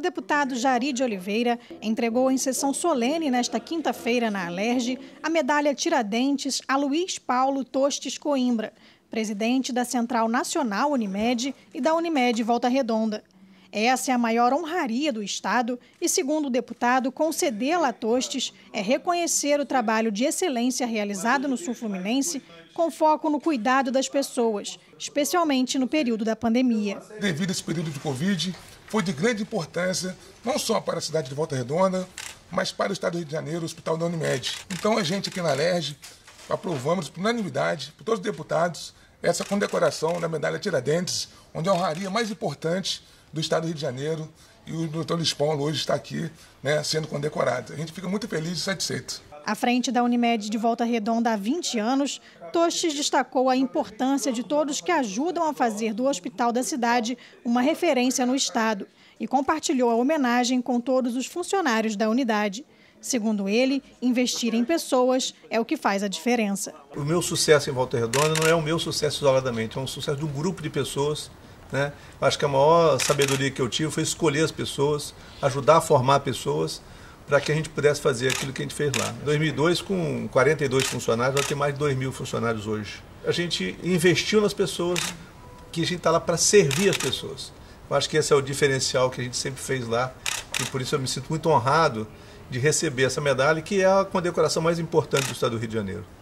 O deputado Jari de Oliveira entregou em sessão solene nesta quinta-feira na Alerj a medalha Tiradentes a Luiz Paulo Tostes Coimbra, presidente da Central Nacional Unimed e da Unimed Volta Redonda. Essa é a maior honraria do Estado e, segundo o deputado, concedê-la a Tostes é reconhecer o trabalho de excelência realizado no Sul Fluminense, com foco no cuidado das pessoas, especialmente no período da pandemia. Devido a esse período de Covid, foi de grande importância não só para a cidade de Volta Redonda, mas para o Estado do Rio de Janeiro, o Hospital da Unimed. Então a gente aqui na LERJ aprovamos por unanimidade, por todos os deputados, essa condecoração da medalha Tiradentes, onde é a honraria mais importante do Estado do Rio de Janeiro e o doutor Lispon hoje está aqui né, sendo condecorado. A gente fica muito feliz e satisfeito. À frente da Unimed de Volta Redonda há 20 anos, Toches destacou a importância de todos que ajudam a fazer do hospital da cidade uma referência no Estado e compartilhou a homenagem com todos os funcionários da unidade. Segundo ele, investir em pessoas é o que faz a diferença. O meu sucesso em Volta Redonda não é o meu sucesso isoladamente, é um sucesso de um grupo de pessoas né? Eu acho que a maior sabedoria que eu tive foi escolher as pessoas, ajudar a formar pessoas para que a gente pudesse fazer aquilo que a gente fez lá. Em 2002, com 42 funcionários, nós temos mais de 2 mil funcionários hoje. A gente investiu nas pessoas, que a gente está lá para servir as pessoas. Eu acho que esse é o diferencial que a gente sempre fez lá e por isso eu me sinto muito honrado de receber essa medalha, que é a condecoração mais importante do Estado do Rio de Janeiro.